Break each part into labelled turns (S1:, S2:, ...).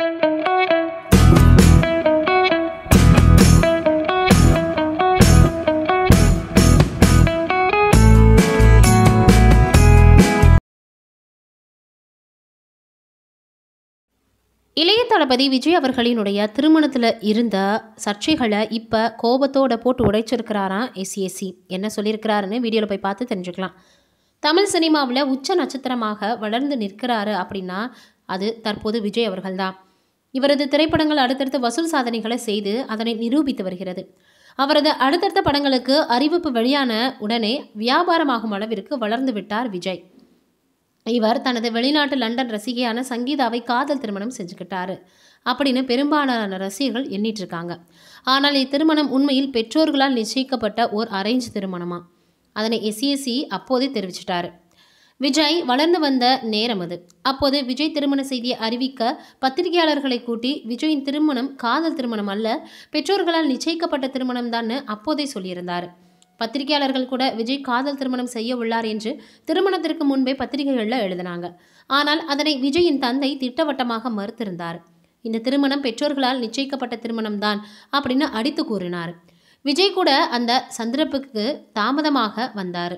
S1: இளைய தளபதி விஜய் அவர்களினுடைய திருமணத்தில் இருந்த சர்ச்சைகளை இப்போ கோபத்தோட போட்டு உடைச்சிருக்கிறாராம் எஸ்ஏசி e என்ன சொல்லியிருக்கிறாருன்னு வீடியோவில் போய் பார்த்து தெரிஞ்சுக்கலாம் தமிழ் சினிமாவில் உச்ச நட்சத்திரமாக வளர்ந்து நிற்கிறாரு அப்படின்னா அது தற்போது விஜய் அவர்கள்தான் இவரது திரைப்படங்கள் அடுத்தடுத்து வசூல் சாதனைகளை செய்து அதனை நிரூபித்து வருகிறது அவரது அடுத்தடுத்த படங்களுக்கு அறிவிப்பு வெளியான உடனே வியாபாரமாகும் அளவிற்கு வளர்ந்து விட்டார் விஜய் இவர் தனது வெளிநாட்டு லண்டன் ரசிகையான சங்கீதாவை காதல் திருமணம் செஞ்சுக்கிட்டாரு அப்படின்னு பெரும்பாலான ரசிகர்கள் எண்ணிட்டு இருக்காங்க ஆனால் இத்திருமணம் உண்மையில் பெற்றோர்களால் நிச்சயிக்கப்பட்ட ஓர் அரேஞ்ச் திருமணமா அதனை எஸ்இஎஸ்சி அப்போதே தெரிவிச்சிட்டாரு விஜய் வளர்ந்து வந்த நேரம் அது அப்போது விஜய் திருமண செய்தியை அறிவிக்க பத்திரிகையாளர்களை கூட்டி விஜயின் திருமணம் காதல் திருமணம் அல்ல பெற்றோர்களால் நிச்சயிக்கப்பட்ட திருமணம் தான் அப்போதே சொல்லியிருந்தார் பத்திரிகையாளர்கள் கூட விஜய் காதல் திருமணம் செய்ய உள்ளார் என்று திருமணத்திற்கு முன்பே பத்திரிகைகளில் எழுதினாங்க ஆனால் அதனை விஜயின் தந்தை திட்டவட்டமாக மறுத்திருந்தார் இந்த திருமணம் பெற்றோர்களால் நிச்சயிக்கப்பட்ட திருமணம் தான் அப்படின்னு அடித்து கூறினார் விஜய் கூட அந்த சந்திரப்புக்கு தாமதமாக வந்தார்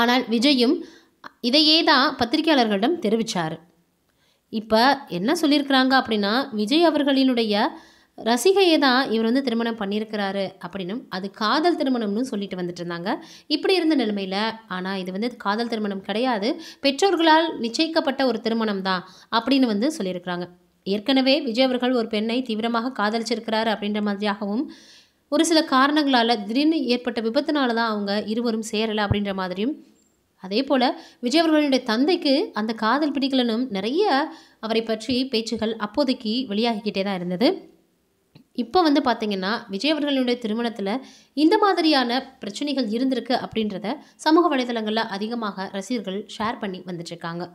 S1: ஆனால் விஜயும் இதையே தான் பத்திரிகையாளர்களிடம் தெரிவித்தார் இப்போ என்ன சொல்லியிருக்கிறாங்க அப்படின்னா விஜய் அவர்களினுடைய ரசிகையை தான் இவர் வந்து திருமணம் பண்ணியிருக்கிறாரு அப்படின்னும் அது காதல் திருமணம்னு சொல்லிட்டு வந்துட்டு இருந்தாங்க இப்படி இருந்த நிலைமையில் ஆனால் இது வந்து காதல் திருமணம் கிடையாது பெற்றோர்களால் நிச்சயிக்கப்பட்ட ஒரு திருமணம் தான் அப்படின்னு வந்து சொல்லியிருக்கிறாங்க ஏற்கனவே விஜய் அவர்கள் ஒரு பெண்ணை தீவிரமாக காதலிச்சிருக்கிறாரு அப்படின்ற மாதிரியாகவும் ஒரு சில காரணங்களால் திடீர்னு ஏற்பட்ட விபத்தினால தான் அவங்க இருவரும் சேரலை அப்படின்ற மாதிரியும் அதே போல் விஜய் அவர்களுடைய தந்தைக்கு அந்த காதல் பிடிக்கலனும் நிறைய அவரை பற்றி பேச்சுகள் அப்போதைக்கு வெளியாகிக்கிட்டே தான் இருந்தது இப்போ வந்து பார்த்திங்கன்னா விஜய் அவர்களுடைய திருமணத்தில் இந்த மாதிரியான பிரச்சனைகள் இருந்திருக்கு அப்படின்றத சமூக வலைதளங்களில் அதிகமாக ரசிகர்கள் ஷேர் பண்ணி வந்துட்டுருக்காங்க